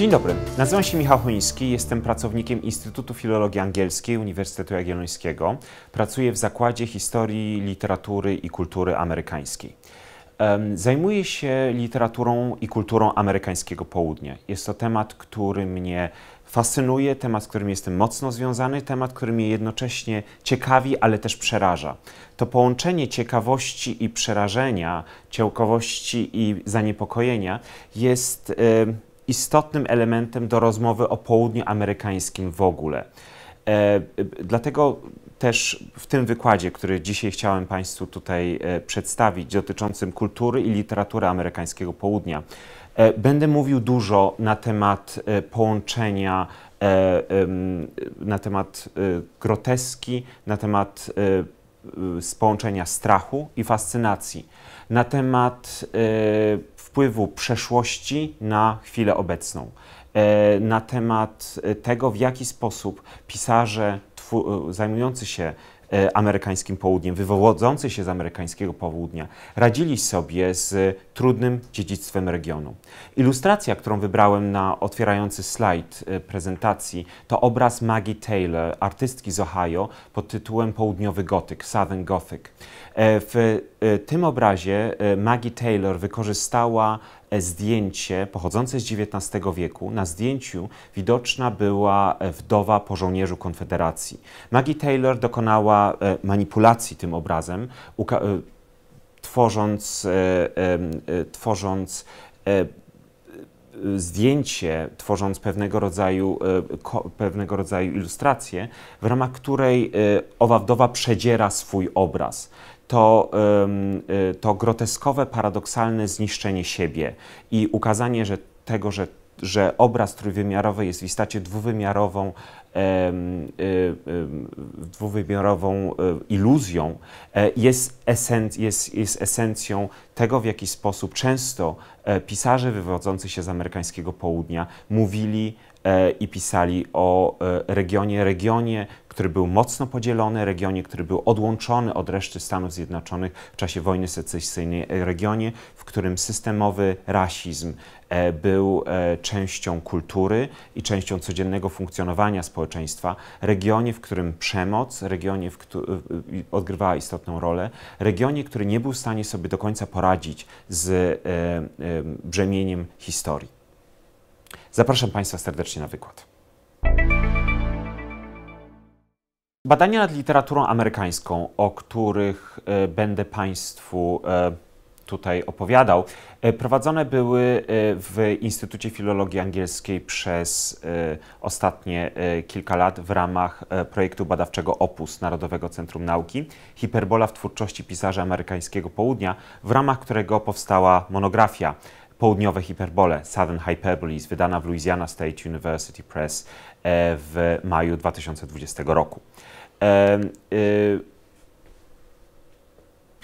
Dzień dobry, nazywam się Michał Chuński, jestem pracownikiem Instytutu Filologii Angielskiej Uniwersytetu Jagiellońskiego. Pracuję w Zakładzie Historii, Literatury i Kultury Amerykańskiej. Zajmuję się literaturą i kulturą amerykańskiego południa. Jest to temat, który mnie fascynuje, temat, z którym jestem mocno związany, temat, który mnie jednocześnie ciekawi, ale też przeraża. To połączenie ciekawości i przerażenia, ciekawości i zaniepokojenia jest istotnym elementem do rozmowy o południu amerykańskim w ogóle. E, e, dlatego też w tym wykładzie, który dzisiaj chciałem Państwu tutaj e, przedstawić, dotyczącym kultury i literatury amerykańskiego południa, e, będę mówił dużo na temat e, połączenia e, na temat groteski, na temat połączenia strachu i fascynacji, na temat wpływu przeszłości na chwilę obecną, e, na temat e, tego, w jaki sposób pisarze e, zajmujący się E, amerykańskim południem, wywodzący się z amerykańskiego południa, radzili sobie z trudnym dziedzictwem regionu. Ilustracja, którą wybrałem na otwierający slajd e, prezentacji, to obraz Maggie Taylor, artystki z Ohio pod tytułem Południowy Gotyk, Southern Gothic. E, w tym obrazie Maggie Taylor wykorzystała zdjęcie pochodzące z XIX wieku. Na zdjęciu widoczna była e, wdowa po żołnierzu Konfederacji. Maggie Taylor dokonała e, manipulacji tym obrazem, e, tworząc, tworząc zdjęcie, tworząc pewnego rodzaju, pewnego rodzaju ilustrację, w ramach której owa wdowa przedziera swój obraz to, y, to groteskowe, paradoksalne zniszczenie siebie i ukazanie że tego, że, że obraz trójwymiarowy jest w istocie dwuwymiarową, y, dwuwymiarową y, iluzją, e, jest, esenc jest, jest esencją tego, w jaki sposób często e, pisarze wywodzący się z amerykańskiego południa mówili e, i pisali o regionie, regionie który był mocno podzielony, regionie, który był odłączony od reszty Stanów Zjednoczonych w czasie wojny secesyjnej, e, regionie, w którym systemowy rasizm e, był e, częścią kultury i częścią codziennego funkcjonowania społeczeństwa, regionie, w którym przemoc regionie, odgrywała istotną rolę, regionie, który nie był w stanie sobie do końca poradzić z brzemieniem historii. Zapraszam Państwa serdecznie na wykład. Badania nad literaturą amerykańską, o których e, będę Państwu e, tutaj opowiadał, e, prowadzone były w Instytucie Filologii Angielskiej przez ostatnie kilka lat w ramach projektu badawczego Opus Narodowego Centrum Nauki Hiperbola w twórczości pisarza amerykańskiego południa, w ramach którego powstała monografia Południowe Hiperbole, Southern Hyperboles, wydana w Louisiana State University Press w maju 2020 roku. Y,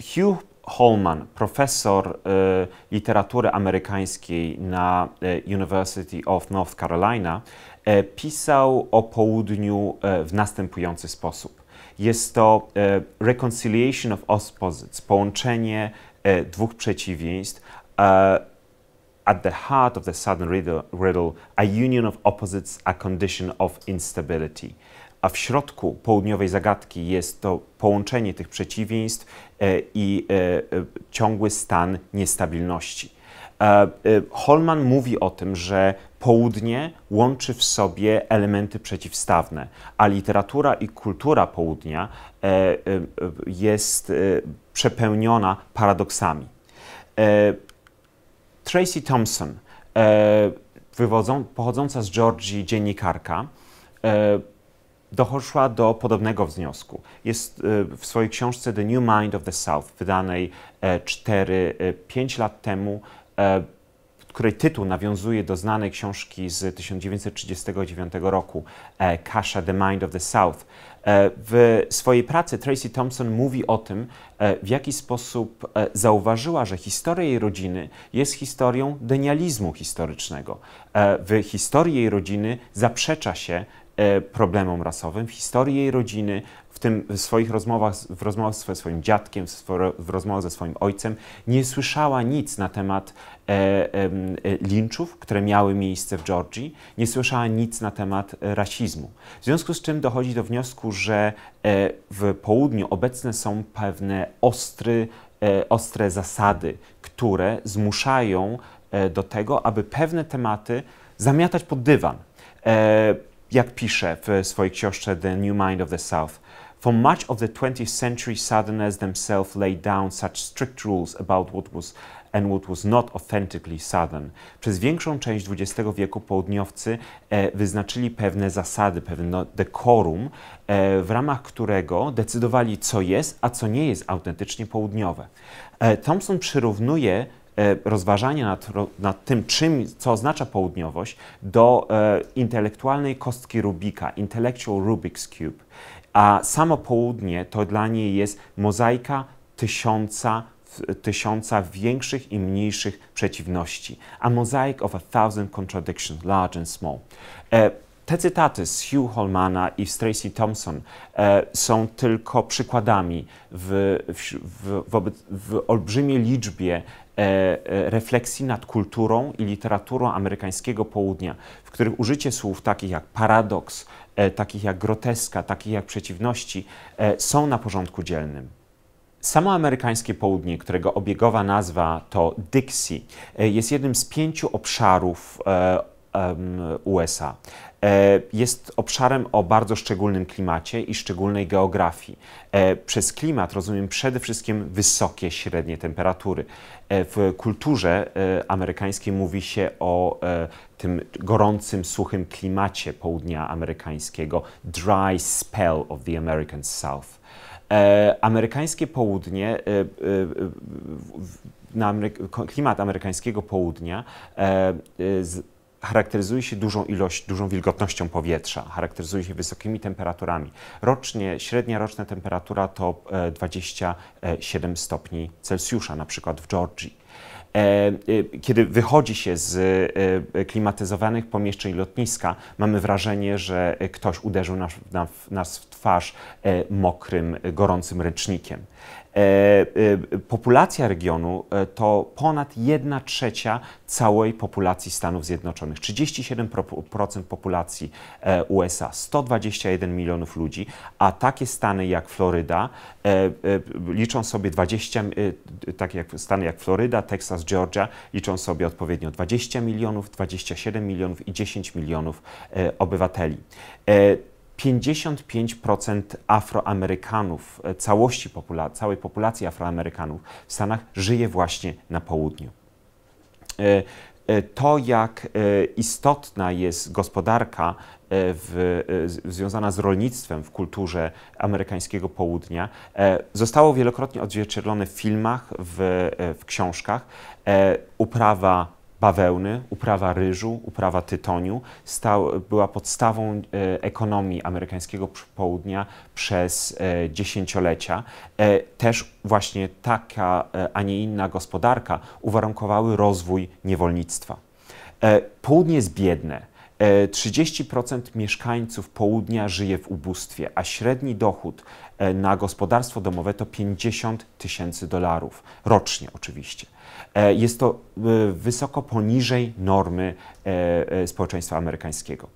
Hugh Holman, profesor y, literatury amerykańskiej na y, University of North Carolina, e, pisał o południu e, w następujący sposób. Jest to e, reconciliation of opposites, połączenie dwóch przeciwieństw. At the heart of the Southern riddle, a union of opposites, a condition of instability a w środku południowej zagadki jest to połączenie tych przeciwieństw e, i e, e, ciągły stan niestabilności. Holman mówi o tym, że południe łączy w sobie elementy przeciwstawne, a literatura i kultura południa jest przepełniona paradoksami. Tracy Thompson, pochodząca z Georgii dziennikarka, doszła do podobnego wniosku. Jest e, w swojej książce The New Mind of the South, wydanej 4-5 e, e, lat temu, której tytuł nawiązuje do znanej książki z 1939 roku, Kasha, The Mind of the South. W swojej pracy Tracy Thompson mówi o tym, w jaki sposób zauważyła, że historia jej rodziny jest historią denializmu historycznego. W historii jej rodziny zaprzecza się E, problemom rasowym, w historii jej rodziny, w tym w swoich rozmowach, w rozmowach ze swoim dziadkiem, w rozmowach ze swoim ojcem, nie słyszała nic na temat e, e, linczów, które miały miejsce w Georgii, nie słyszała nic na temat rasizmu. W związku z czym dochodzi do wniosku, że e, w południu obecne są pewne ostry, e, ostre zasady, które zmuszają e, do tego, aby pewne tematy zamiatać pod dywan jak pisze w swojej książce The New Mind of the South, For much of the 20th century, Southerners themselves laid down such strict rules about what was and what was not authentically Southern. Przez większą część XX wieku południowcy e, wyznaczyli pewne zasady, pewne dekorum, e, w ramach którego decydowali, co jest, a co nie jest autentycznie południowe. E, Thompson przyrównuje E, rozważania nad, nad, tym, czym, co oznacza południowość, do e, intelektualnej kostki Rubika, Intellectual Rubik's Cube. A samo południe to dla niej jest mozaika tysiąca, tysiąca większych i mniejszych przeciwności. A mozaik of a thousand contradictions, large and small. E, te cytaty z Hugh Holmana i z Tracy Thompson e, są tylko przykładami w, w, w, wobec, w olbrzymiej liczbie e, e, refleksji nad kulturą i literaturą amerykańskiego południa, w których użycie słów takich jak paradoks, e, takich jak groteska, takich jak przeciwności e, są na porządku dzielnym. Samo amerykańskie południe, którego obiegowa nazwa to Dixie, e, jest jednym z pięciu obszarów USA. E, jest obszarem o bardzo szczególnym klimacie i szczególnej geografii. E, przez klimat rozumiem przede wszystkim wysokie średnie temperatury. E, w kulturze amerykańskiej mówi się o tym gorącym, suchym klimacie południa amerykańskiego dry spell of the American South. amerykańskie południe klimat amerykańskiego południa charakteryzuje się dużą ilość, dużą wilgotnością powietrza, charakteryzuje się wysokimi temperaturami. Rocznie, średnia roczna temperatura to 27 e, stopni Celsjusza, na przykład w Georgii e, e, kiedy wychodzi się z klimatyzowanych pomieszczeń lotniska, mamy wrażenie, że ktoś uderzył nas, nas w twarz mokrym, gorącym ręcznikiem. E, e, populacja regionu e, to ponad 1 trzecia całej populacji Stanów Zjednoczonych. 37% populacji USA, 121 milionów ludzi, a takie stany jak Floryda liczą sobie 20, takie jak stany jak Floryda, Texas, Georgia liczą sobie odpowiednio 20 milionów, 27 milionów i 10 milionów obywateli. 55% Afroamerykanów, e, całości popula całej populacji Afroamerykanów w Stanach żyje właśnie na południu. E, e, to, jak istotna jest gospodarka w, związana z rolnictwem w kulturze amerykańskiego południa, zostało wielokrotnie odzwierciedlone w filmach, w, w książkach. Uprawa bawełny, uprawa ryżu, uprawa tytoniu stał, była podstawą e, ekonomii amerykańskiego południa przez e, dziesięciolecia. E, też właśnie taka, e, a nie inna gospodarka uwarunkowały rozwój niewolnictwa. E, południe jest biedne. 30% e, mieszkańców południa żyje w ubóstwie, a średni dochód na gospodarstwo domowe to 50 tysięcy dolarów rocznie oczywiście. E, jest to e, wysoko poniżej normy e, społeczeństwa amerykańskiego.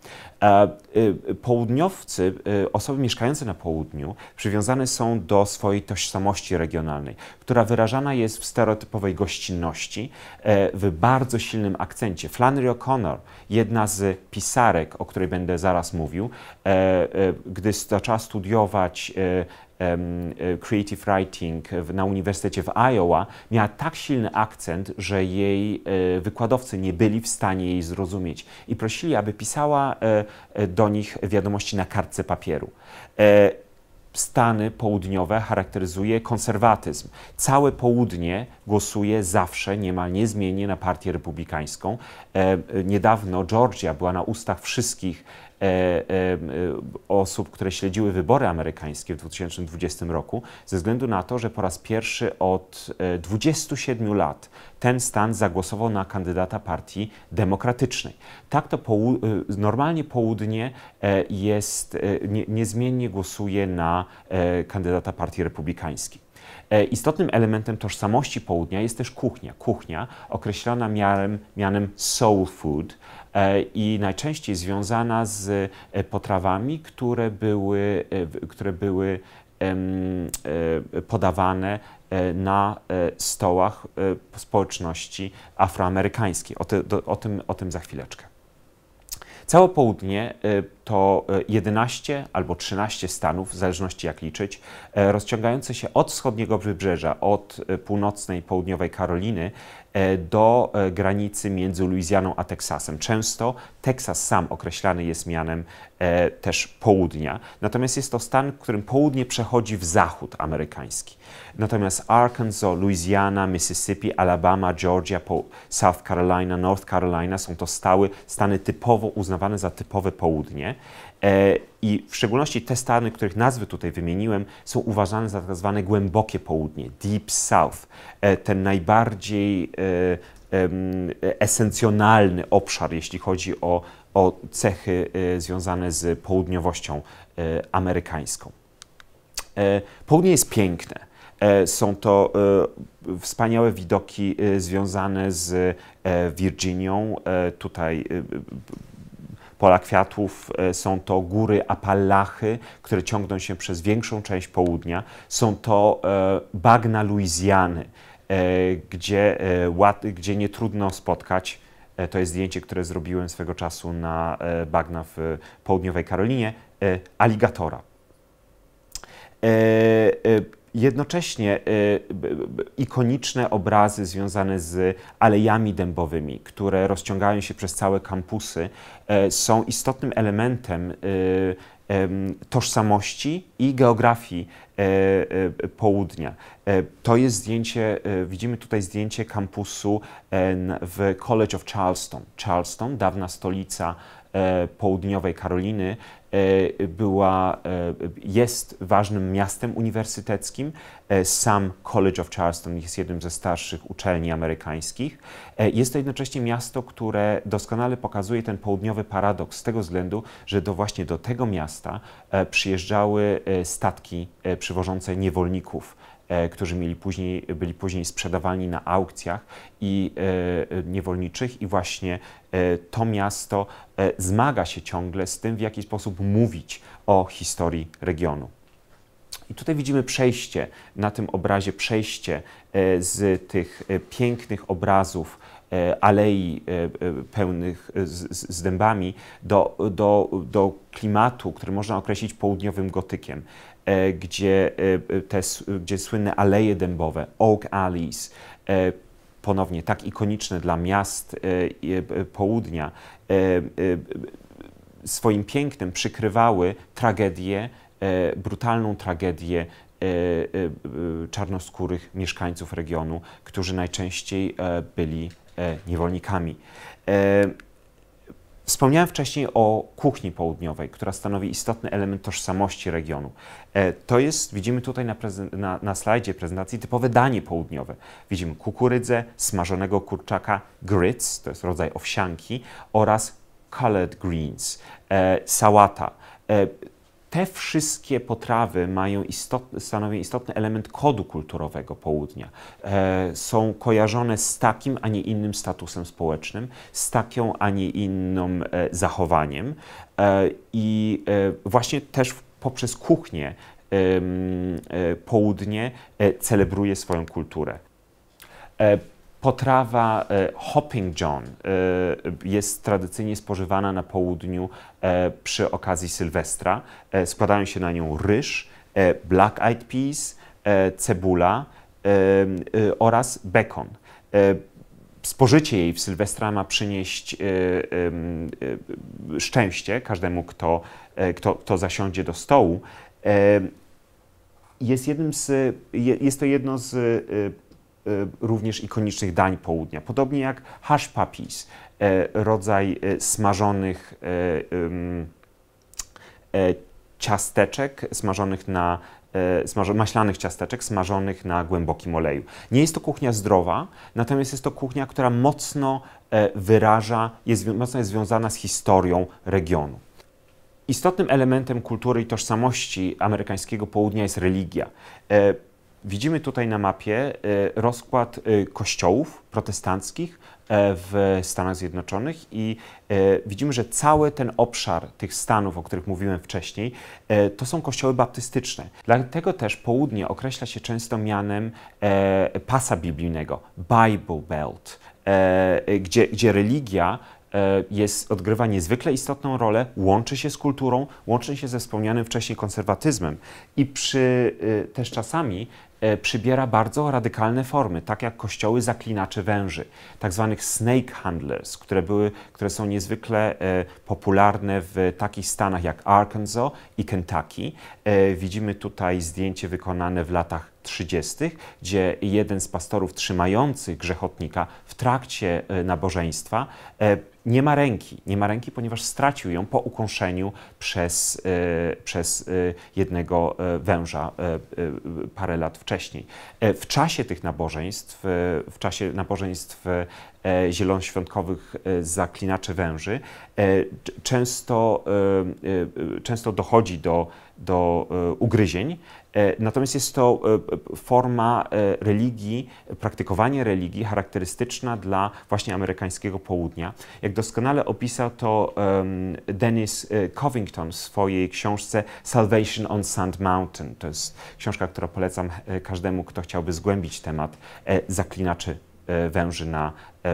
Południowcy, osoby mieszkające na południu, przywiązane są do swojej tożsamości regionalnej, która wyrażana jest w stereotypowej gościnności, w bardzo silnym akcencie. Flannery O'Connor, jedna z pisarek, o której będę zaraz mówił, gdy zaczęła studiować E, creative Writing na Uniwersytecie w Iowa, miała tak silny akcent, że jej e, wykładowcy nie byli w stanie jej zrozumieć i prosili, aby pisała e, do nich wiadomości na kartce papieru. Stany południowe charakteryzuje konserwatyzm. Całe południe głosuje zawsze niemal niezmiennie na partię republikańską. E, niedawno Georgia była na ustach wszystkich E, e, e, osób, które śledziły wybory amerykańskie w 2020 roku, ze względu na to, że po raz pierwszy od 27 lat ten stan zagłosował na kandydata partii demokratycznej. Tak to normalnie południe jest, niezmiennie głosuje na kandydata partii republikańskiej. Istotnym elementem tożsamości południa jest też kuchnia. Kuchnia określana mianem, mianem soul food, E, i najczęściej związana z e, potrawami, które były, e, które były podawane na stołach społeczności afroamerykańskiej. O, ty, o, tym, o tym za chwileczkę. Całe południe e, to 11 e, albo 13 stanów, w zależności jak liczyć, e, rozciągające się od wschodniego wybrzeża, od północnej, południowej Karoliny do granicy między Luizjaną a Teksasem. Często Teksas sam określany jest mianem też południa, natomiast jest to stan, w którym południe przechodzi w zachód amerykański. Natomiast Arkansas, Louisiana, Mississippi, Alabama, Georgia, South Carolina, North Carolina są to stałe stany typowo uznawane za typowe południe. E, I w szczególności te stany, których nazwy tutaj wymieniłem, są uważane za tak zwane głębokie południe, Deep South, e, ten najbardziej e, esencjonalny obszar, jeśli chodzi o, o cechy związane z południowością amerykańską. Południe jest piękne. E, są to e, wspaniałe widoki e, związane z Virginią. Tutaj pola kwiatów, są to góry Apalachy, które ciągną się przez większą część południa, są to bagna Luizjany, gdzie, gdzie nie trudno spotkać. To jest zdjęcie, które zrobiłem swego czasu na bagna w południowej Karolinie, aligatora jednocześnie y, ikoniczne obrazy związane z alejami dębowymi, które rozciągają się przez całe kampusy, e, są istotnym elementem y, tożsamości i geografii e, e, południa. To jest zdjęcie, widzimy tutaj zdjęcie kampusu w College of Charleston. Charleston, dawna stolica południowej Karoliny, E, była, e, jest ważnym miastem uniwersyteckim. E, sam College of Charleston jest jednym ze starszych uczelni amerykańskich. Jest to jednocześnie miasto, które doskonale pokazuje ten południowy paradoks z tego względu, że do właśnie do tego miasta przyjeżdżały statki przywożące niewolników E, którzy mieli później, byli później sprzedawani na aukcjach i e, e, niewolniczych i właśnie to miasto zmaga się ciągle z tym, w jaki sposób mówić o historii regionu. I tutaj widzimy przejście, na tym obrazie przejście z tych pięknych obrazów alei pełnych z, z dębami do, do, do klimatu, który można określić południowym gotykiem. E, gdzie, e, te, gdzie słynne aleje dębowe, Oak Alleys, e, ponownie tak ikoniczne dla miast południa, swoim pięknem przykrywały tragedię, brutalną tragedię czarnoskórych mieszkańców regionu, którzy najczęściej byli niewolnikami. Wspomniałem wcześniej o kuchni południowej, która stanowi istotny element tożsamości regionu. E, to jest, widzimy tutaj na, na, na slajdzie prezentacji, typowe danie południowe. Widzimy kukurydzę, smażonego kurczaka, grits, to jest rodzaj owsianki, oraz colored greens, e, sałata. E, te wszystkie potrawy mają istotny, stanowią istotny element kodu kulturowego południa. E, są kojarzone z takim, a nie innym statusem społecznym, z taką, a nie innym e, zachowaniem. E, I e, właśnie też poprzez kuchnię e, południe e, celebruje swoją kulturę. Potrawa e, hopping john e, jest tradycyjnie spożywana na południu e, przy okazji Sylwestra. Składają się na nią ryż, black eyed peas, cebula oraz bekon spożycie jej w Sylwestra ma przynieść szczęście każdemu, kto, kto, kto zasiądzie do stołu. Jest, jednym z, jest to jedno z Y, również ikonicznych dań południa, podobnie jak hash papis, y, rodzaj y, smażonych ciasteczek, smażonych na maślanych ciasteczek smażonych na głębokim oleju. Nie jest to kuchnia zdrowa, natomiast jest to kuchnia, która mocno wyraża, jest, mocno jest związana z historią regionu. Istotnym elementem kultury i tożsamości amerykańskiego południa jest religia. Widzimy tutaj na mapie e, rozkład e, kościołów protestanckich e, w Stanach Zjednoczonych i widzimy, że cały ten obszar tych stanów, o których mówiłem wcześniej, to są kościoły baptystyczne. Dlatego też południe określa się często mianem pasa biblijnego, Bible Belt, gdzie, gdzie religia jest, odgrywa niezwykle istotną rolę, łączy się z kulturą, łączy się ze wspomnianym wcześniej konserwatyzmem i przy też czasami E, przybiera bardzo radykalne formy, tak jak kościoły zaklinaczy węży, tak zwanych snake handlers, które, były, które są niezwykle e, popularne w takich stanach jak Arkansas i Kentucky. E, widzimy tutaj zdjęcie wykonane w latach 30., gdzie jeden z pastorów trzymających grzechotnika w trakcie nabożeństwa nie ma ręki, nie ma ręki, ponieważ stracił ją po ukąszeniu przez, przez jednego węża parę lat wcześniej wcześniej. E, w czasie tych nabożeństw, e, w czasie nabożeństw e, zielonoświątkowych zaklinaczy węży, często, często dochodzi do do e, ugryzień. E, natomiast jest to e, forma religii, praktykowanie religii charakterystyczna dla właśnie amerykańskiego południa. Jak doskonale opisał to Dennis Covington w swojej książce Salvation on Sand Mountain. To jest książka, którą polecam każdemu, kto chciałby zgłębić temat zaklinaczy węży na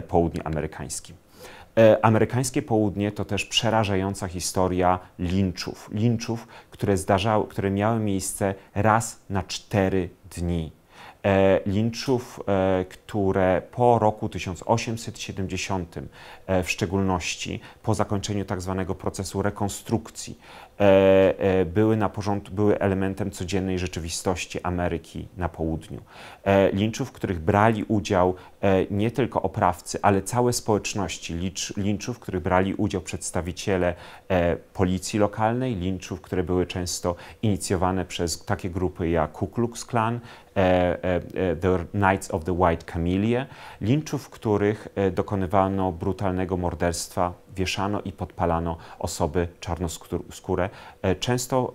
południu amerykańskim. E, amerykańskie południe to też przerażająca historia linczów. Linczów, które, zdarzały, które miały miejsce raz na cztery dni. E, linczów, e, które po roku 1870 w szczególności, po zakończeniu tzw. Tak procesu rekonstrukcji, E, e, były na porządku, były elementem codziennej rzeczywistości Ameryki na południu. E, linczów, w których brali udział nie tylko oprawcy, ale całe społeczności. Linczów, w których brali udział przedstawiciele policji lokalnej, linczów, które były często inicjowane przez takie grupy jak Ku Klux Klan, E, e, e, the Knights of the White Camellia, linczów, w których dokonywano brutalnego morderstwa, wieszano i podpalano osoby czarnoskóre, często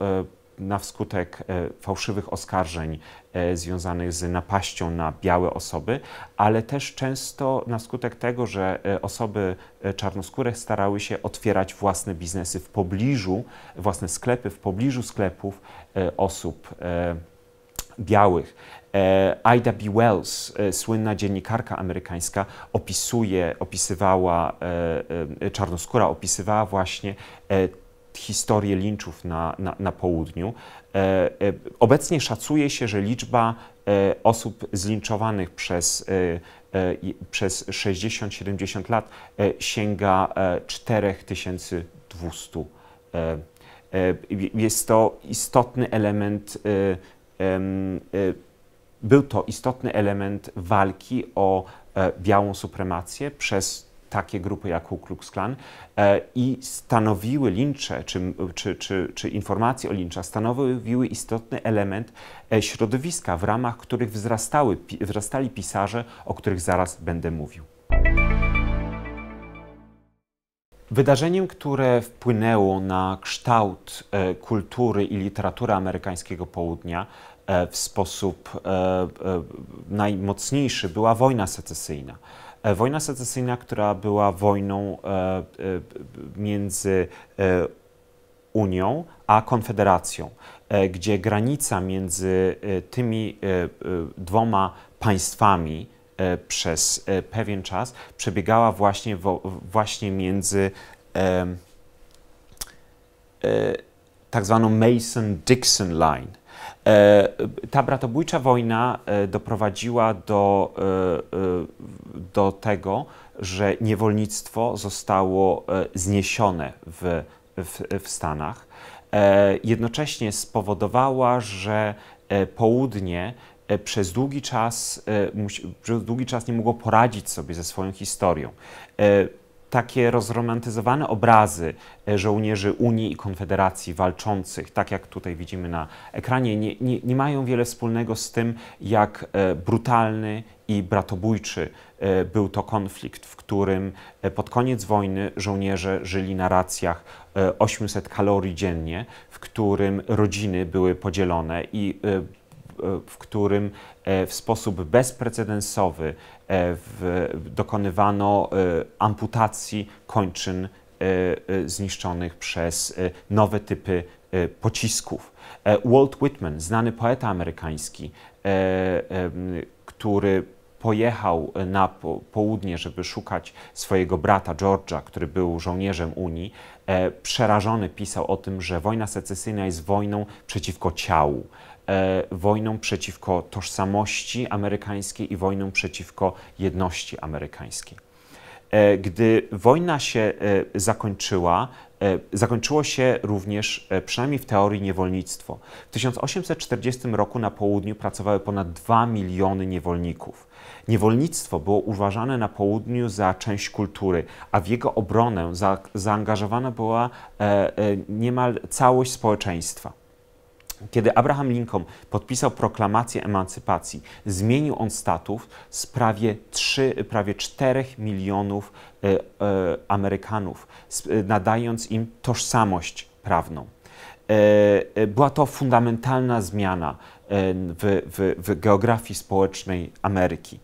na wskutek fałszywych oskarżeń związanych z napaścią na białe osoby, ale też często na skutek tego, że osoby czarnoskóre starały się otwierać własne biznesy w pobliżu, własne sklepy w pobliżu sklepów osób białych. E, Ida B. Wells, e, słynna dziennikarka amerykańska, opisuje, opisywała, e, czarnoskóra opisywała właśnie historię linczów na, na, na południu. Obecnie szacuje się, że liczba osób zlinczowanych przez, przez 60-70 lat sięga 4200. Jest to istotny element Y, był to istotny element walki o e, białą supremację przez takie grupy jak Ku Klux Klan e, i stanowiły lincze, czy, czy, czy, czy informacje o linczach stanowiły istotny element e, środowiska, w ramach których wzrastały, wzrastali pisarze, o których zaraz będę mówił. Wydarzeniem, które wpłynęło na kształt kultury i literatury amerykańskiego południa E, w sposób e, e, najmocniejszy była wojna secesyjna. Wojna secesyjna, która była wojną między Unią a Konfederacją, gdzie granica między tymi dwoma państwami przez pewien czas przebiegała właśnie, właśnie między tak zwaną Mason-Dixon Line E, ta bratobójcza wojna e, doprowadziła do, e, do tego, że niewolnictwo zostało zniesione w, w, w Stanach. Jednocześnie spowodowała, że południe przez długi czas, przez długi czas nie mogło poradzić sobie ze swoją historią takie rozromantyzowane obrazy e, żołnierzy Unii i Konfederacji walczących, tak jak tutaj widzimy na ekranie, nie, nie, nie mają wiele wspólnego z tym, jak e, brutalny i bratobójczy e, był to konflikt, w którym pod koniec wojny żołnierze żyli na racjach 800 kalorii dziennie, w którym rodziny były podzielone i E, w którym e, w sposób bezprecedensowy e, dokonywano amputacji kończyn zniszczonych przez nowe typy pocisków. Walt Whitman, znany poeta amerykański, który pojechał na południe, żeby szukać swojego brata George'a, który był żołnierzem Unii, przerażony pisał o tym, że wojna secesyjna jest wojną przeciwko ciału. E, wojną przeciwko tożsamości amerykańskiej i wojną przeciwko jedności amerykańskiej. E, gdy wojna się e, zakończyła, zakończyło się również, przynajmniej w teorii, niewolnictwo. W 1840 roku na południu pracowały ponad 2 miliony niewolników. Niewolnictwo było uważane na południu za część kultury, a w jego obronę za, zaangażowana była niemal całość społeczeństwa. Kiedy Abraham Lincoln podpisał proklamację emancypacji, zmienił on status z prawie, 3, prawie 4 milionów e, e, Amerykanów, e, nadając im tożsamość prawną. E, e była to fundamentalna zmiana e, w, w, w geografii społecznej Ameryki.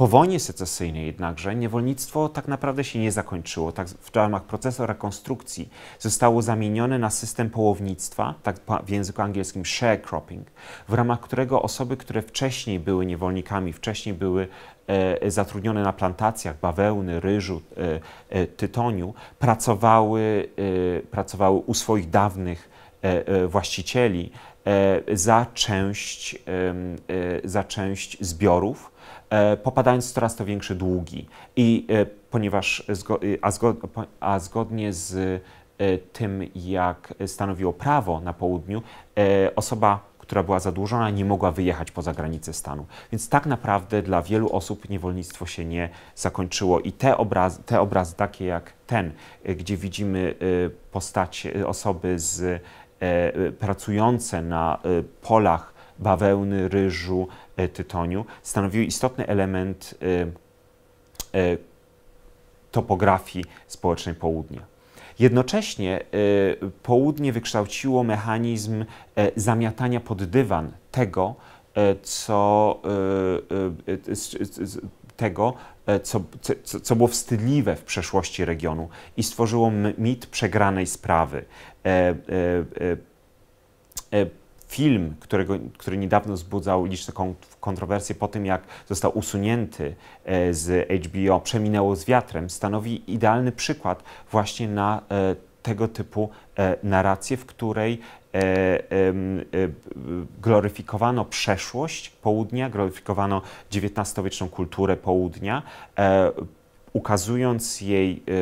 Po wojnie secesyjnej jednakże niewolnictwo tak naprawdę się nie zakończyło. Tak w ramach procesu rekonstrukcji zostało zamienione na system połownictwa, tak w języku angielskim sharecropping, w ramach którego osoby, które wcześniej były niewolnikami, wcześniej były e, zatrudnione na plantacjach bawełny, ryżu, e, e, tytoniu, pracowały, pracowały u swoich dawnych właścicieli za część, za część zbiorów E, popadając w coraz to większe długi. I e, ponieważ, e, a, zgodnie z tym, jak stanowiło prawo na południu, osoba która była zadłużona, nie mogła wyjechać poza granicę stanu. Więc tak naprawdę dla wielu osób niewolnictwo się nie zakończyło i te obrazy, te obrazy takie jak ten, gdzie widzimy postacie, osoby z, pracujące na polach bawełny, ryżu, e, tytoniu, stanowiły istotny element e, e, topografii społecznej południa. Jednocześnie południe wykształciło mechanizm zamiatania pod dywan tego, co, tego, co, co, co było wstydliwe w przeszłości regionu i stworzyło mit przegranej sprawy film, którego, który niedawno wzbudzał liczne kontrowersje po tym, jak został usunięty e, z HBO, przeminęło z wiatrem, stanowi idealny przykład właśnie na e, tego typu e, narrację, w której gloryfikowano przeszłość południa, gloryfikowano XIX-wieczną kulturę południa, ukazując jej y,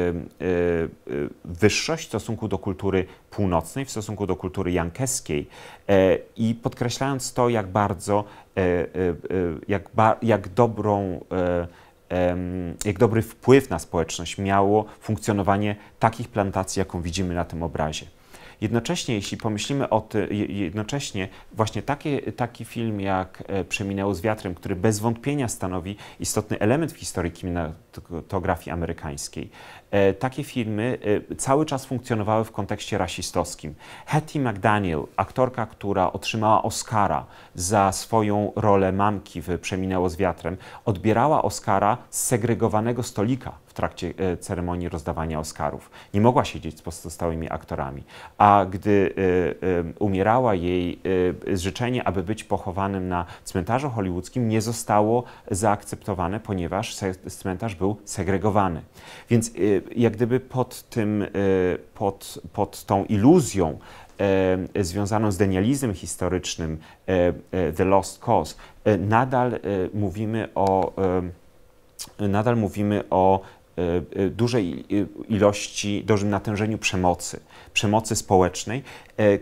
y, y, wyższość w stosunku do kultury północnej, w stosunku do kultury jankeskiej e, i podkreślając to, jak bardzo, e, e, jak, jak dobrą jak dobry wpływ na społeczność miało funkcjonowanie takich plantacji, jaką widzimy na tym obrazie. Jednocześnie, jeśli pomyślimy o tym, jednocześnie właśnie taki, taki film jak Przeminęło z wiatrem, który bez wątpienia stanowi istotny element w historii kina kinematografii amerykańskiej. E, takie filmy e, cały czas funkcjonowały w kontekście rasistowskim. Hattie McDaniel, aktorka, która otrzymała Oscara za swoją rolę mamki w Przeminęło z wiatrem, odbierała Oscara z segregowanego stolika w trakcie e, ceremonii rozdawania Oscarów. Nie mogła siedzieć z pozostałymi aktorami. A gdy umierała jej życzenie, aby być pochowanym na cmentarzu hollywoodzkim, nie zostało zaakceptowane, ponieważ cmentarz był był segregowany. Więc y, jak gdyby pod, tym, y, pod, pod tą iluzją y, związaną z denializmem historycznym, The Lost Cause, nadal mówimy o, nadal mówimy o dużej ilości, dużym natężeniu przemocy, przemocy społecznej,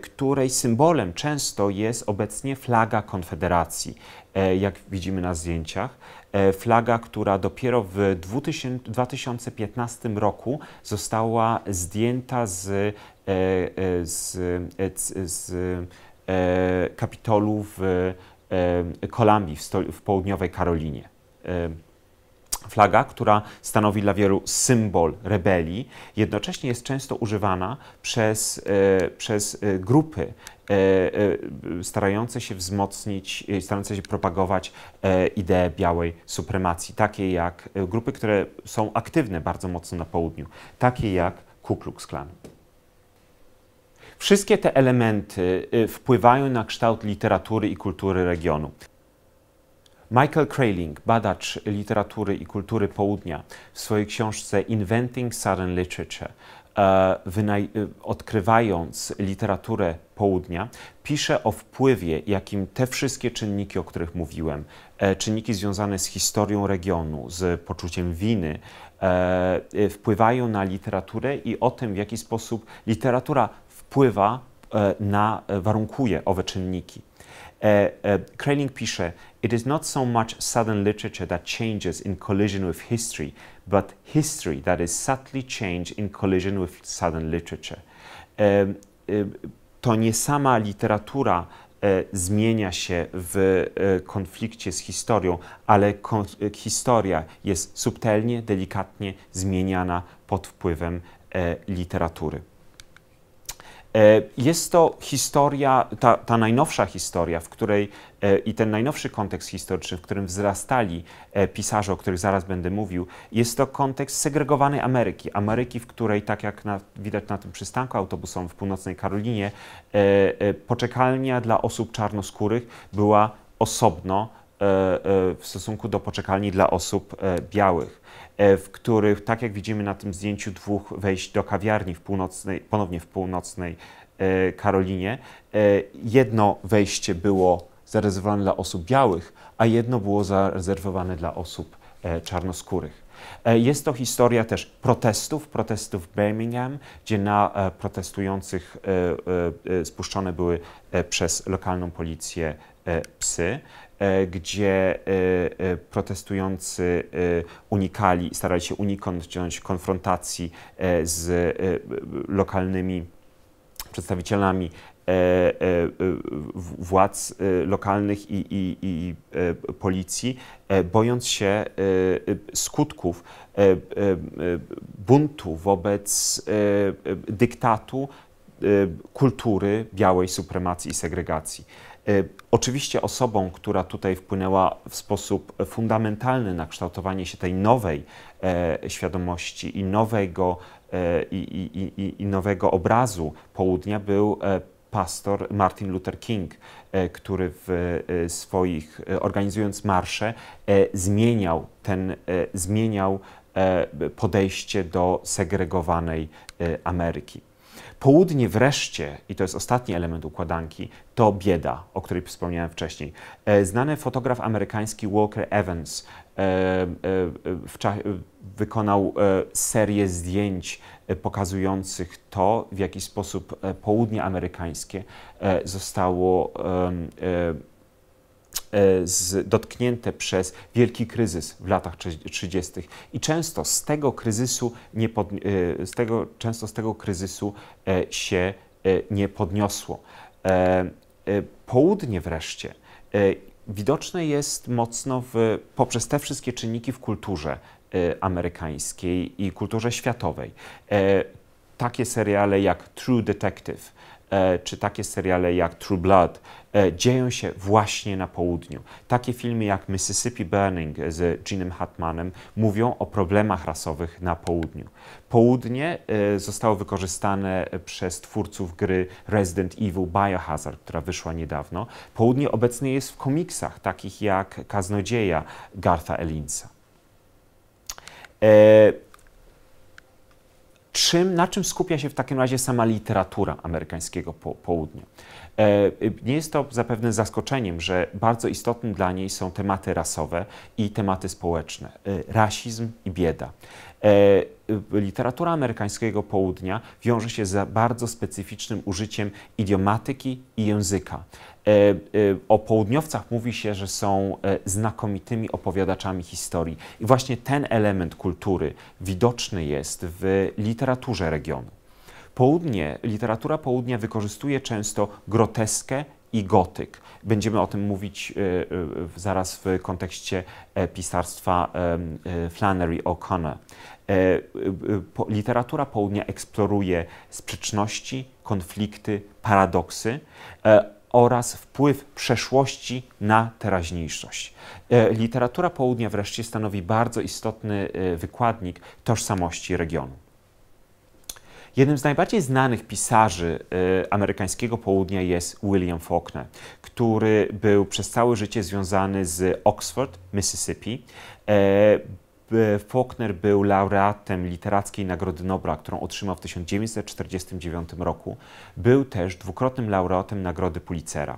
której symbolem często jest obecnie flaga Konfederacji, jak widzimy na zdjęciach. E, flaga, która dopiero w 2000, 2015 roku została zdjęta z, e, e, z, z, z Kapitolu w Kolumbii, w, w południowej Karolinie flaga, która stanowi dla wielu symbol rebelii, jednocześnie jest często używana przez, e, przez e, grupy e, starające się wzmocnić, starające się propagować ideę białej supremacji, takie jak grupy, które są aktywne bardzo mocno na południu, takie jak Ku Klux Klan. Wszystkie te elementy wpływają na kształt literatury i kultury regionu. Michael Kraling, badacz literatury i kultury południa, w swojej książce Inventing Southern Literature, e, e, odkrywając literaturę południa, pisze o wpływie, jakim te wszystkie czynniki, o których mówiłem, e, czynniki związane z historią regionu, z poczuciem winy, wpływają na literaturę i o tym, w jaki sposób literatura wpływa na, warunkuje owe czynniki. E, e, Krelling pisze, It is not so much southern literature that changes in collision with history, but history that is subtly changed in collision with southern literature. E, to nie sama literatura zmienia się w konflikcie z historią, ale historia jest subtelnie, delikatnie zmieniana pod wpływem literatury. E, jest to historia, ta, ta najnowsza historia, w której e, i ten najnowszy kontekst historyczny, w którym wzrastali e, pisarze, o których zaraz będę mówił, jest to kontekst segregowanej Ameryki. Ameryki, w której, tak jak na, widać na tym przystanku autobusowym w północnej Karolinie, poczekalnia dla osób czarnoskórych była osobno w stosunku do poczekalni dla osób białych. E, w których, tak jak widzimy na tym zdjęciu dwóch wejść do kawiarni w północnej, ponownie w północnej e, Karolinie, e, jedno wejście było zarezerwowane dla osób białych, a jedno było zarezerwowane dla osób czarnoskórych. Jest to historia też protestów, protestów w Birmingham, gdzie na protestujących spuszczone były przez lokalną policję psy. E, gdzie e, e, protestujący unikali, starali się uniknąć konfrontacji z lokalnymi przedstawicielami władz lokalnych i, i, i, policji, bojąc się skutków buntu wobec dyktatu kultury białej supremacji i segregacji. E, oczywiście osobą, która tutaj wpłynęła w sposób fundamentalny na kształtowanie się tej nowej e, świadomości i nowego, e, i, i, i nowego obrazu południa był pastor Martin Luther King, który w swoich, organizując marsze, zmieniał ten, zmieniał podejście do segregowanej Ameryki. Południe wreszcie, i to jest ostatni element układanki, to bieda, o której wspomniałem wcześniej. E, znany fotograf amerykański Walker Evans e, e, wykonał serię zdjęć pokazujących to, w jaki sposób południe amerykańskie zostało E, z, dotknięte przez wielki kryzys w latach 30. i często z tego kryzysu, nie pod, e, z tego, często z tego kryzysu e, się nie podniosło. Południe wreszcie widoczne jest mocno w, poprzez te wszystkie czynniki w kulturze amerykańskiej i kulturze światowej. Takie seriale jak True Detective, czy takie seriale jak True Blood, E, dzieją się właśnie na południu. Takie filmy jak Mississippi Burning z Jeanem Hatmanem mówią o problemach rasowych na południu. Południe e, zostało wykorzystane przez twórców gry Resident Evil Biohazard, która wyszła niedawno. Południe obecnie jest w komiksach takich jak Kaznodzieja Gartha Ellinsa. E, czym, na czym skupia się w takim razie sama literatura amerykańskiego po, południa. E, nie jest to zapewne zaskoczeniem, że bardzo istotnym dla niej są tematy rasowe i tematy społeczne, e, rasizm i bieda. E, literatura amerykańskiego południa wiąże się z bardzo specyficznym użyciem idiomatyki i języka. E, e, o południowcach mówi się, że są znakomitymi opowiadaczami historii. I właśnie ten element kultury widoczny jest w literaturze regionu. Południe, literatura południa wykorzystuje często groteskę i gotyk. Będziemy o tym mówić e, e, zaraz w kontekście e, pisarstwa Flannery O'Connor. Literatura południa eksploruje sprzeczności, konflikty, paradoksy oraz wpływ przeszłości na teraźniejszość. Literatura południa wreszcie stanowi bardzo istotny wykładnik tożsamości regionu. Jednym z najbardziej znanych pisarzy y, amerykańskiego południa jest William Faulkner, który był przez całe życie związany z Oxford, Mississippi. E, Faulkner był laureatem Literackiej Nagrody Nobla, którą otrzymał w 1949 roku. Był też dwukrotnym laureatem Nagrody Pulitzera.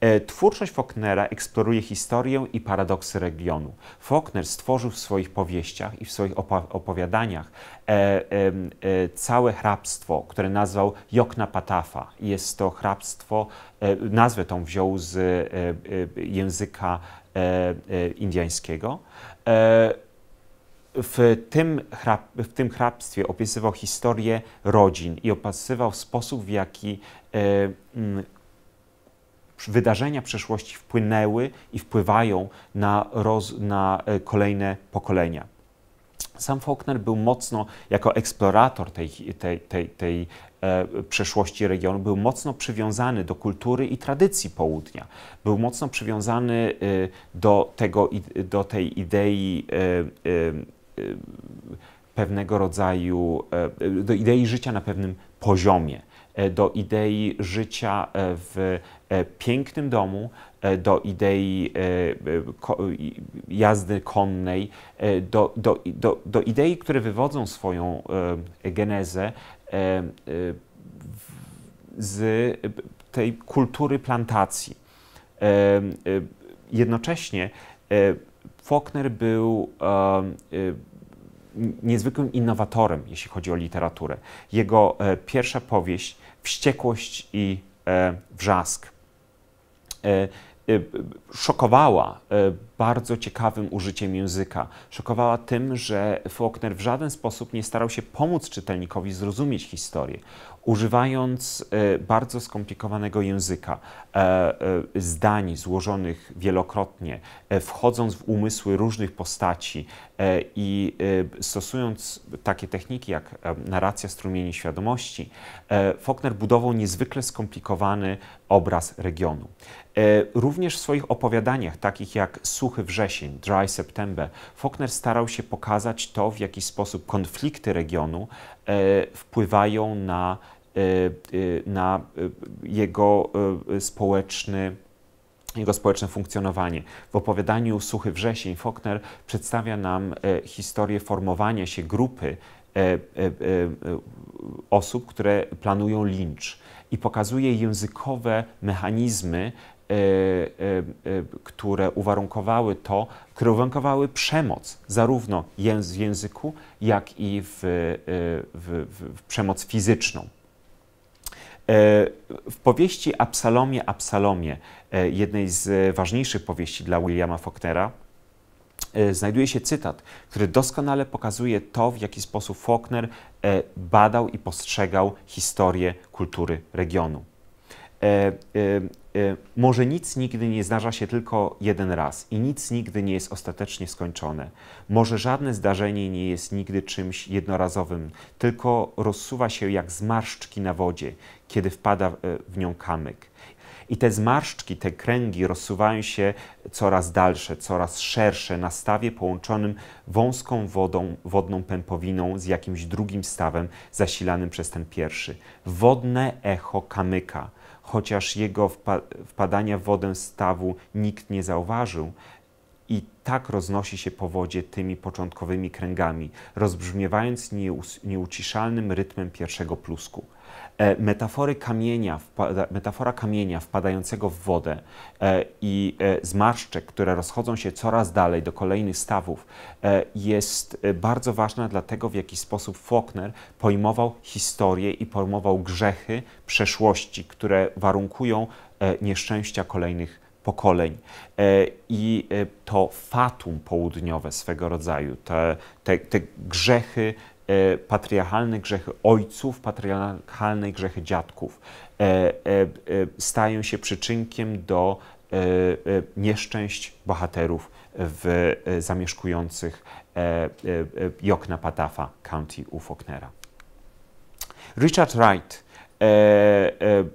E, twórczość Faulknera eksploruje historię i paradoksy regionu. Faulkner stworzył w swoich powieściach i w swoich opowiadaniach e, e, całe hrabstwo, które nazwał Jokna Patafa. Jest to hrabstwo, nazwę tą wziął z języka indyjskiego. W tym, hrab, w tym hrabstwie opisywał historię rodzin i opisywał sposób, w jaki wydarzenia przeszłości wpłynęły i wpływają na, roz, na e, kolejne pokolenia. Sam Faulkner był mocno, jako eksplorator tej, tej, tej, tej e, przeszłości regionu, był mocno przywiązany do kultury i tradycji południa. Był mocno przywiązany e, do, tego, do tej idei e, e, e pewnego rodzaju, do idei życia na pewnym poziomie. E, do idei życia e, w e, pięknym domu, do idei jazdy konnej, do, do, do, do idei, które wywodzą swoją genezę z tej kultury plantacji. Jednocześnie Faulkner był niezwykłym innowatorem, jeśli chodzi o literaturę. Jego pierwsza powieść wściekłość i e, wrzask. E, e, szokowała bardzo ciekawym użyciem języka. Szokowała tym, że Faulkner w żaden sposób nie starał się pomóc czytelnikowi zrozumieć historię używając e, bardzo skomplikowanego języka, e, e, zdań złożonych wielokrotnie, wchodząc w umysły różnych postaci i stosując takie techniki jak narracja strumieni świadomości, Faulkner budował niezwykle skomplikowany obraz regionu. Również w swoich opowiadaniach, takich jak Suchy Wrzesień, Dry September, Faulkner starał się pokazać to, w jaki sposób konflikty regionu E, wpływają na, e, e, na jego społeczny jego społeczne funkcjonowanie. W opowiadaniu Suchy Wrzesień Faulkner przedstawia nam historię formowania się grupy osób, które planują lincz i pokazuje językowe mechanizmy E, e, e, które uwarunkowały to, które uwarunkowały przemoc, zarówno w języku, jak i w, w, w przemoc fizyczną. W powieści Absalomie, Absalomie, jednej z ważniejszych powieści dla Williama Faulknera, znajduje się cytat, który doskonale pokazuje to, w jaki sposób Faulkner badał i postrzegał historię kultury regionu. Y, może nic nigdy nie zdarza się tylko jeden raz i nic nigdy nie jest ostatecznie skończone. Może żadne zdarzenie nie jest nigdy czymś jednorazowym, tylko rozsuwa się jak zmarszczki na wodzie, kiedy wpada y, w nią kamyk. I te zmarszczki, te kręgi rozsuwają się coraz dalsze, coraz szersze na stawie połączonym wąską wodą, wodną pępowiną z jakimś drugim stawem zasilanym przez ten pierwszy. Wodne echo kamyka – chociaż jego wpadania w wodę stawu nikt nie zauważył. I tak roznosi się po wodzie tymi początkowymi kręgami, rozbrzmiewając nieuciszalnym rytmem pierwszego plusku. E, Metafory kamienia, metafora kamienia wpadającego w wodę e, i e, zmarszczek, które rozchodzą się coraz dalej do kolejnych stawów, jest bardzo ważna dla tego, w jaki sposób Faulkner pojmował historię i pojmował grzechy przeszłości, które warunkują nieszczęścia kolejnych pokoleń. I to fatum południowe swego rodzaju, te, te, te grzechy E, patriarchalne grzechy ojców, patriarchalne grzechy dziadków e, e, stają się przyczynkiem do nieszczęść bohaterów w zamieszkujących Jokna Patafa County u Faulknera. Richard Wright,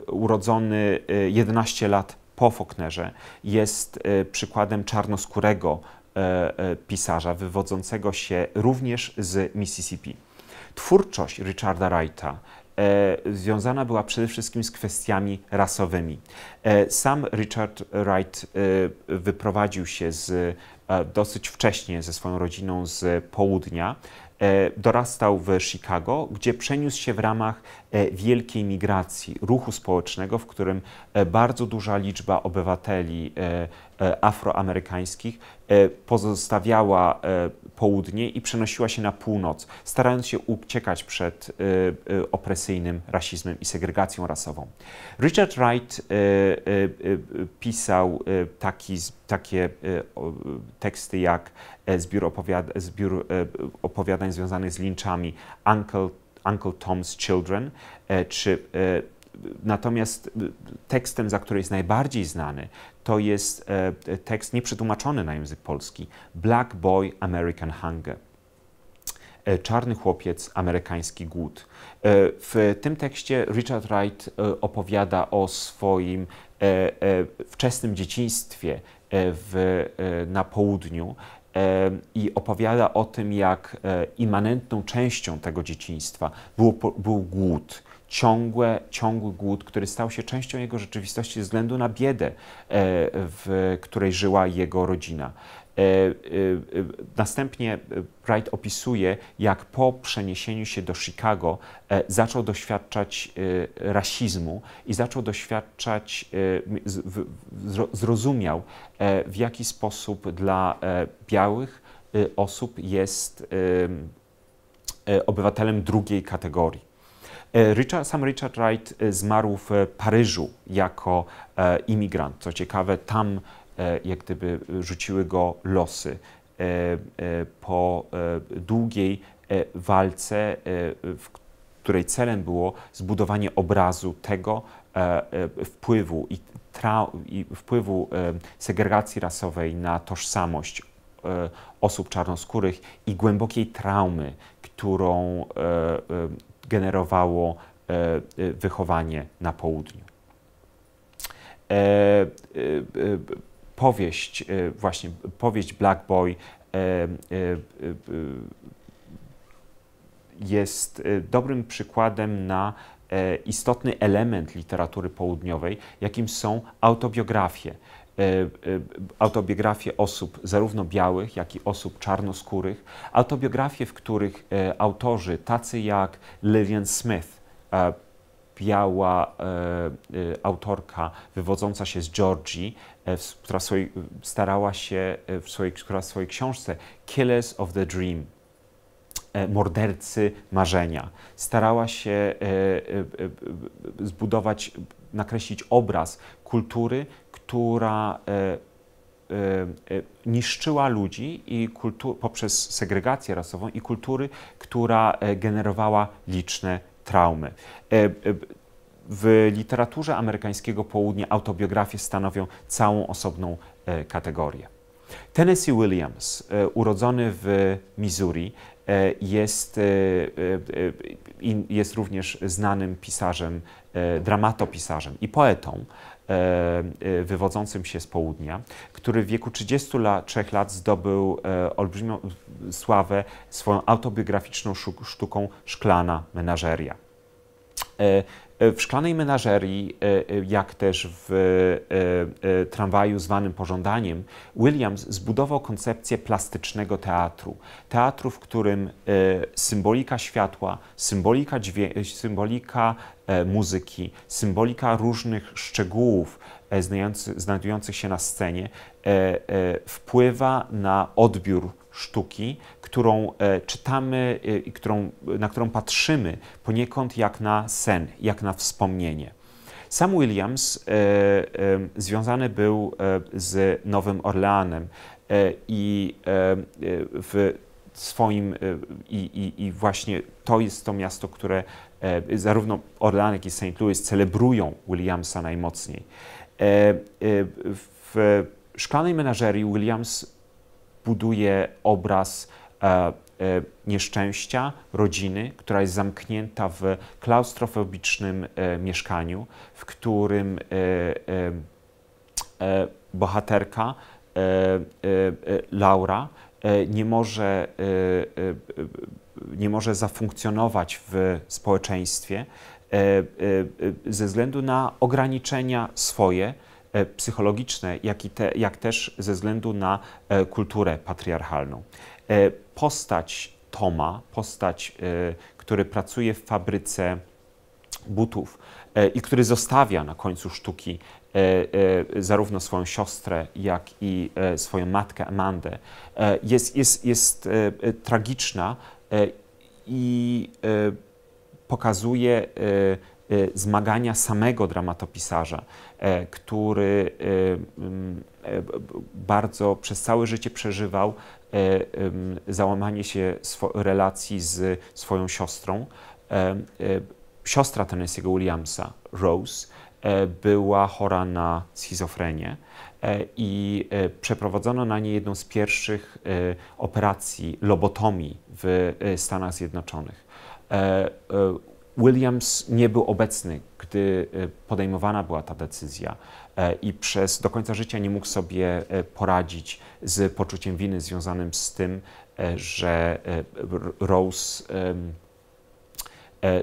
urodzony 11 lat po Faulknerze, jest przykładem czarnoskórego pisarza wywodzącego się również z Mississippi. Twórczość Richarda Wrighta e, związana była przede wszystkim z kwestiami rasowymi. E, sam Richard Wright e, wyprowadził się z, e, dosyć wcześnie ze swoją rodziną z południa e, dorastał w Chicago, gdzie przeniósł się w ramach E, wielkiej migracji, ruchu społecznego, w którym e, bardzo duża liczba obywateli e, afroamerykańskich pozostawiała południe i przenosiła się na północ, starając się uciekać przed opresyjnym rasizmem i segregacją rasową. Richard Wright pisał taki, takie teksty jak zbiór, opowiada zbiór opowiadań związanych z linczami Uncle Uncle Tom's Children, e, czy e, Natomiast e, tekstem, za który jest najbardziej znany, to jest tekst nieprzetłumaczony na język polski: Black Boy American Hunger. Czarny chłopiec, amerykański głód. W tym tekście Richard Wright opowiada o swoim wczesnym dzieciństwie w, na południu, i opowiada o tym, jak e, immanentną częścią tego dzieciństwa był, był głód. Ciągłe, ciągły głód, który stał się częścią jego rzeczywistości ze względu na biedę, e, w której żyła jego rodzina. E, e, e, następnie Wright opisuje, jak po przeniesieniu się do Chicago zaczął doświadczać rasizmu i zaczął doświadczać, zrozumiał, w jaki sposób dla białych osób jest obywatelem drugiej kategorii. Richard, sam Richard Wright zmarł w Paryżu jako imigrant. Co ciekawe, tam E, jak gdyby rzuciły go losy. E, e, po długiej walce, w której celem było zbudowanie obrazu tego wpływu i, i wpływu segregacji rasowej na tożsamość osób czarnoskórych i głębokiej traumy, którą generowało wychowanie na południu powieść, e, właśnie powieść Black Boy e, e, jest dobrym przykładem na istotny element literatury południowej, jakim są autobiografie. Autobiografie osób zarówno białych, jak i osób czarnoskórych, autobiografie, w których autorzy tacy jak Lillian Smith, biała e, e, autorka wywodząca się z Georgii, e, która starała się w swojej, która w swojej książce Killers of the Dream mordercy marzenia. Starała się zbudować, nakreślić obraz kultury, która niszczyła ludzi i poprzez segregację rasową i kultury, która generowała liczne traumy. E, e, w literaturze amerykańskiego południa autobiografie stanowią całą osobną e, kategorię. Tennessee Williams, urodzony w Missouri, E, jest, e, e, jest również znanym pisarzem, dramatopisarzem i poetą wywodzącym się z południa, który w wieku 33 lat zdobył olbrzymią sławę swoją autobiograficzną sztuką Szklana Menażeria. E, w szklanej menażerii, e, e, jak też w tramwaju zwanym pożądaniem, Williams zbudował koncepcję plastycznego teatru. Teatru, w którym symbolika światła, symbolika, symbolika muzyki, symbolika różnych szczegółów znajdujących się na scenie wpływa na odbiór sztuki którą e, czytamy e, i którą, na którą patrzymy poniekąd jak na sen, jak na wspomnienie. Sam Williams e, związany był z Nowym Orleanem i w swoim i, i, i właśnie to jest to miasto, które zarówno Orlean, jak i St. Louis celebrują Williamsa najmocniej. W szklanej menażerii Williams buduje obraz E, e, nieszczęścia rodziny, która jest zamknięta w klaustrofobicznym e, mieszkaniu, w którym bohaterka Laura nie może, nie może zafunkcjonować w społeczeństwie ze względu na ograniczenia swoje, E, psychologiczne, jak, i te, jak też ze względu na e, kulturę patriarchalną. E, postać Toma, postać, który pracuje w fabryce butów i który zostawia na końcu sztuki zarówno swoją siostrę, jak i swoją matkę Amandę, jest, jest, jest tragiczna i pokazuje Y, zmagania samego dramatopisarza, e, który y, mm, e, bardzo przez całe życie przeżywał e, załamanie się relacji z swoją siostrą. Siostra Tennessee'ego Williamsa, Rose, była chora na schizofrenię i przeprowadzono na niej jedną z pierwszych operacji lobotomii w Stanach Zjednoczonych Williams nie był obecny, gdy e, podejmowana była ta decyzja e, i przez do końca życia nie mógł sobie e, poradzić z poczuciem winy związanym z tym, że Rose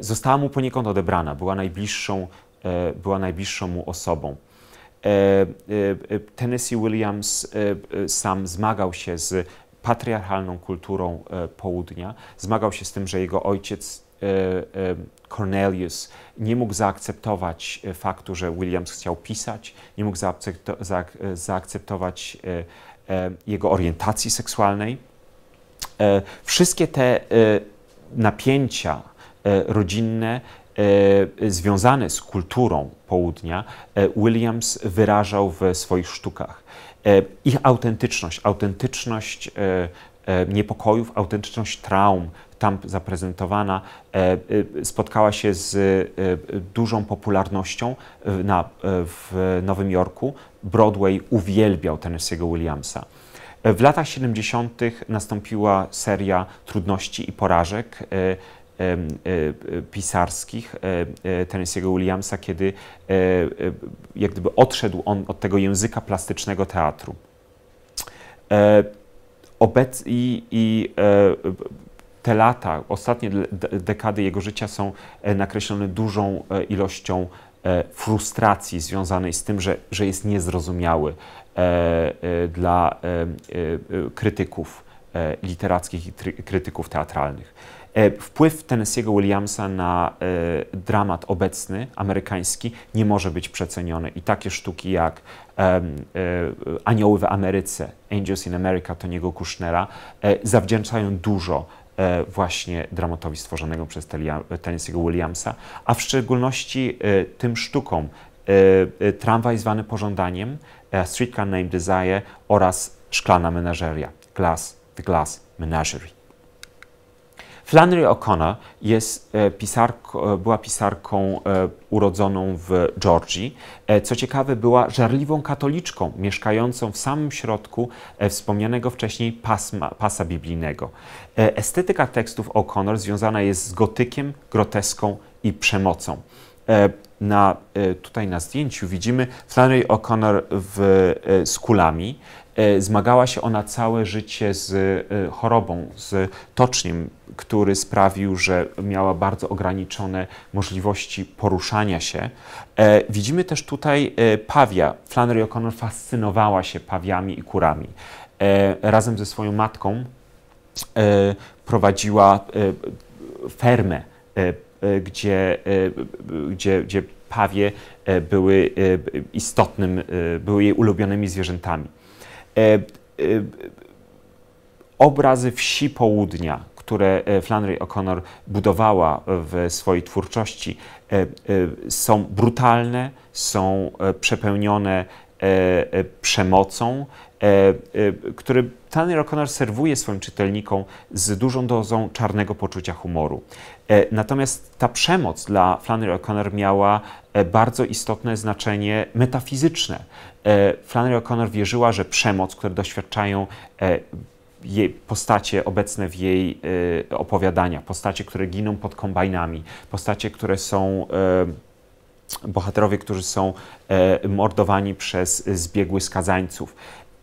została mu poniekąd odebrana, była najbliższą, była najbliższą mu osobą. Tennessee Williams sam zmagał się z patriarchalną kulturą południa, zmagał się z tym, że jego ojciec Cornelius nie mógł zaakceptować e, faktu, że Williams chciał pisać, nie mógł e, zaakceptować e, jego orientacji seksualnej. Wszystkie te napięcia rodzinne związane z kulturą południa Williams wyrażał w swoich sztukach. Ich autentyczność, autentyczność E, niepokojów, autentyczność traum tam zaprezentowana, e, e, spotkała się z dużą popularnością na, w Nowym Jorku. Broadway uwielbiał Tennessee'ego Williamsa. W latach 70. nastąpiła seria trudności i porażek pisarskich Tennessee'ego Williamsa, kiedy jak gdyby odszedł on od tego języka plastycznego teatru obec i, i e, te lata, ostatnie dekady jego życia są e, nakreślone dużą e, ilością frustracji związanej z tym, że, że jest niezrozumiały dla krytyków literackich i krytyków teatralnych. E, wpływ Tennessee'ego Williamsa na e, dramat obecny, amerykański, nie może być przeceniony. I takie sztuki jak e, Anioły w Ameryce, Angels in America Tony'ego Kushnera zawdzięczają dużo właśnie dramatowi stworzonemu przez Tennessee'ego Williamsa, a w szczególności tym sztukom Tramwaj zwany Pożądaniem, Streetcar Named Desire oraz Szklana Menażeria, Glass, The Glass Menagerie. Flannery O'Connor jest e, e, była pisarką e, urodzoną w Georgii. Co ciekawe, była żarliwą katoliczką mieszkającą w samym środku wspomnianego wcześniej pasma, pasa biblijnego. Estetyka tekstów O'Connor związana jest z gotykiem, groteską i przemocą. Na, tutaj na zdjęciu widzimy Flannery O'Connor z kulami. E, zmagała się ona całe życie z e, chorobą, z toczniem, który sprawił, że miała bardzo ograniczone możliwości poruszania się. E, widzimy też tutaj pawia. Flannery O'Connor fascynowała się pawiami i kurami. Razem ze swoją matką prowadziła fermę, gdzie, gdzie, gdzie pawie były istotnym, były jej ulubionymi zwierzętami. E, e, obrazy wsi południa, które e, Flannery O'Connor budowała w swojej twórczości, są brutalne, są przepełnione przemocą, który Flannery O'Connor serwuje swoim czytelnikom z dużą dozą czarnego poczucia humoru. Natomiast ta przemoc dla Flannery O'Connor miała bardzo istotne znaczenie metafizyczne. E, Flannery O'Connor wierzyła, że przemoc, której doświadczają e, jej postacie obecne w jej e, opowiadania, postacie, które giną pod kombajnami, postacie, które są bohaterowie, którzy są mordowani przez zbiegłych skazańców,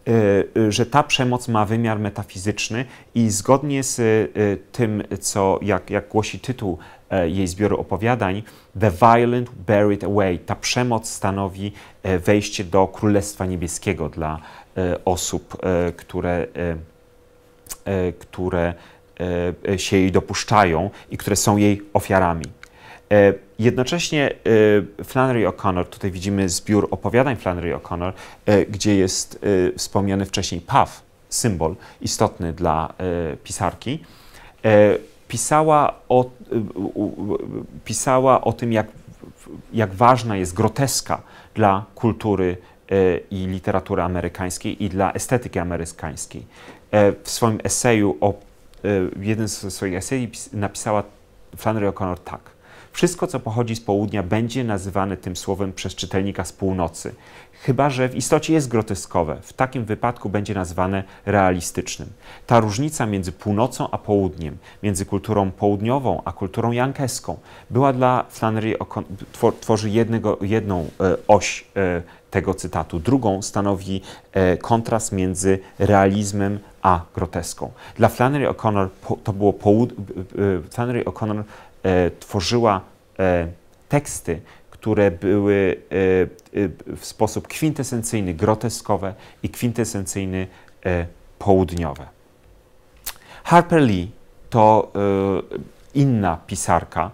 Y, y, że ta przemoc ma wymiar metafizyczny i zgodnie z y, tym, co jak, jak głosi tytuł e, jej zbioru opowiadań, The Violent Buried Away, ta przemoc stanowi e, wejście do Królestwa Niebieskiego dla e, osób, które, które się jej dopuszczają i które są jej ofiarami. E, jednocześnie e, Flannery O'Connor, tutaj widzimy zbiór opowiadań Flannery O'Connor, e, gdzie jest wspomniany wcześniej PAW, symbol istotny dla pisarki. Pisała o, pisała o tym, jak, jak ważna jest groteska dla kultury i literatury amerykańskiej i dla estetyki amerykańskiej. W swoim eseju, o, w jednym ze swoich esejów napisała Flannery O'Connor tak – wszystko, co pochodzi z południa, będzie nazywane tym słowem przez czytelnika z północy. Chyba, że w istocie jest groteskowe, w takim wypadku będzie nazwane realistycznym. Ta różnica między północą a południem, między kulturą południową a kulturą jankeską, była dla Flannery, tworzy jednego, jedną e, oś e, tego cytatu. Drugą stanowi e, kontrast między realizmem a groteską. Dla Flannery O'Connor to było południe. E, Flannery O'Connor E, tworzyła e, teksty, które były e, w sposób kwintesencyjny groteskowe i kwintesencyjny południowe. Harper Lee to inna pisarka,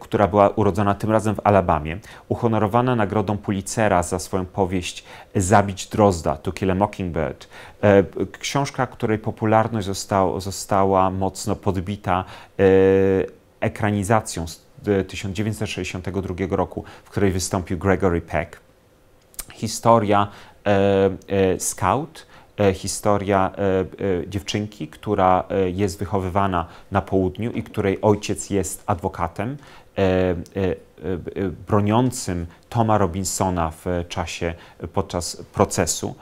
która była urodzona tym razem w Alabamie, uhonorowana nagrodą Pulitzera za swoją powieść Zabić Drozda, To Kill a Mockingbird. Książka, której popularność została, została mocno podbita ekranizacją z 1962 e, roku, w której wystąpił Gregory Peck. Historia e, e, scout, historia dziewczynki, która jest wychowywana na południu i której ojciec jest adwokatem broniącym Toma Robinsona w czasie, podczas procesu,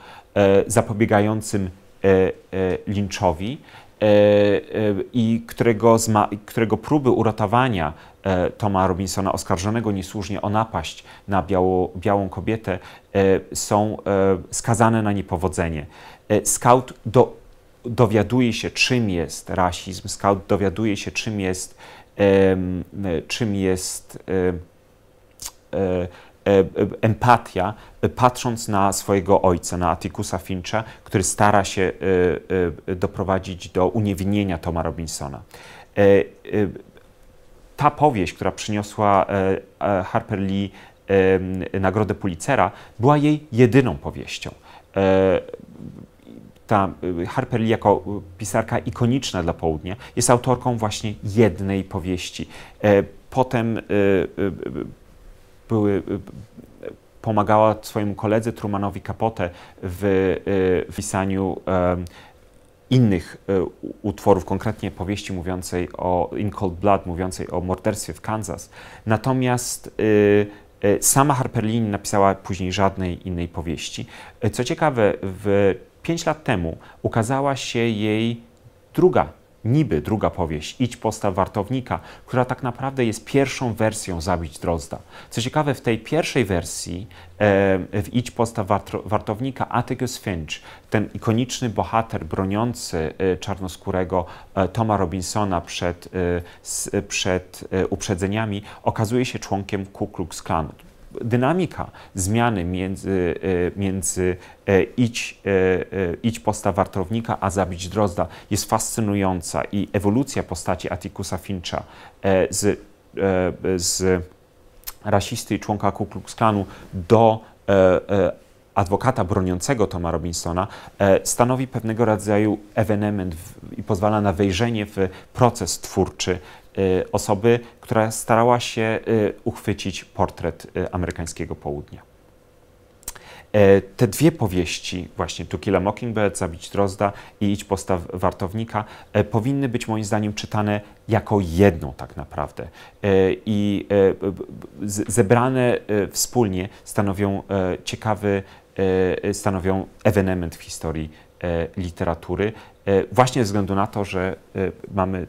zapobiegającym linczowi. E, e, i którego, którego próby uratowania e, Toma Robinsona, oskarżonego niesłusznie o napaść na biało, białą kobietę, są skazane na niepowodzenie. Skaut do, dowiaduje się, czym jest rasizm, skaut dowiaduje się, czym jest, czym jest E, e, empatia, e, patrząc na swojego ojca, na Atikusa Fincha, który stara się doprowadzić do uniewinnienia Toma Robinsona. Ta powieść, która przyniosła Harper Lee Nagrodę Pulitzera, była jej jedyną powieścią. Ta Harper Lee jako pisarka ikoniczna dla południa jest autorką właśnie jednej powieści. Potem były, y, pomagała swojemu koledze Trumanowi Capote w, y, w pisaniu innych y, utworów, konkretnie powieści mówiącej o In Cold Blood, mówiącej o morderstwie w Kansas. Natomiast sama Harper Lee nie napisała później żadnej innej powieści. Co ciekawe, w 5 lat temu ukazała się jej druga niby druga powieść Idź postaw wartownika, która tak naprawdę jest pierwszą wersją Zabić Drozda. Co ciekawe, w tej pierwszej wersji e, w Idź postaw wartownika Atticus Finch, ten ikoniczny bohater broniący e, czarnoskórego e, Toma Robinsona przed, przed uprzedzeniami, okazuje się członkiem Ku Klux Klanu dynamika zmiany między, e, między e, idź, e, idź postaw wartownika, a zabić drozda jest fascynująca i ewolucja postaci Atikusa Fincha z, z rasisty i członka Ku Klux Klanu do adwokata broniącego Toma Robinsona stanowi pewnego rodzaju ewenement i pozwala na wejrzenie w proces twórczy Y, osoby, która starała się y, uchwycić portret y, amerykańskiego południa. E, te dwie powieści, właśnie To Kill a Mockingbird, Zabić Drozda i Idź postaw wartownika, e, powinny być moim zdaniem czytane jako jedną tak naprawdę. E, I zebrane wspólnie stanowią ciekawy, stanowią ewenement w historii literatury, właśnie ze względu na to, że mamy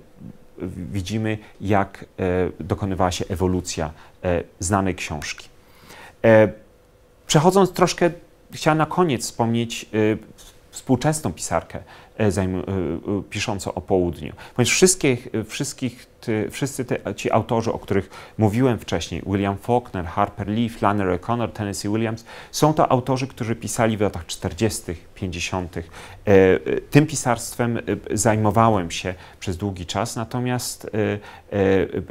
widzimy, jak e, dokonywała się ewolucja e, znanej książki. E, przechodząc troszkę, chciałem na koniec wspomnieć współczesną pisarkę e, e, e, piszącą o południu. Ponieważ wszystkich, wszystkich ty, wszyscy te, ci autorzy, o których mówiłem wcześniej, William Faulkner, Harper Lee, Flannery O'Connor, Tennessee Williams, są to autorzy, którzy pisali w latach 40., 50. Tym pisarstwem zajmowałem się przez długi czas, natomiast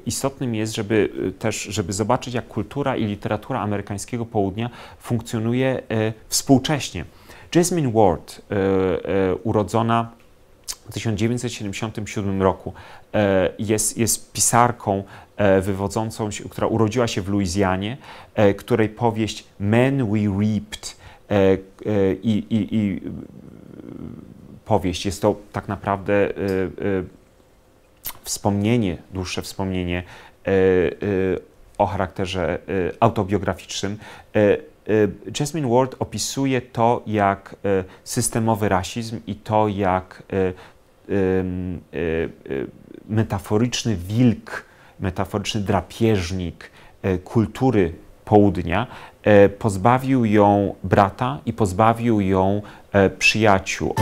istotnym jest, żeby też, żeby zobaczyć, jak kultura i literatura amerykańskiego południa funkcjonuje współcześnie. Jasmine Ward, e, e, urodzona w 1977 roku, e, jest, jest pisarką wywodzącą się, która urodziła się w Luizjanie, której powieść Men We Reaped i, i, i powieść jest to tak naprawdę wspomnienie, dłuższe wspomnienie o charakterze autobiograficznym Y, Jasmine Ward opisuje to, jak y, systemowy rasizm i to, jak y, metaforyczny wilk, metaforyczny drapieżnik kultury południa pozbawił ją brata i pozbawił ją przyjaciół.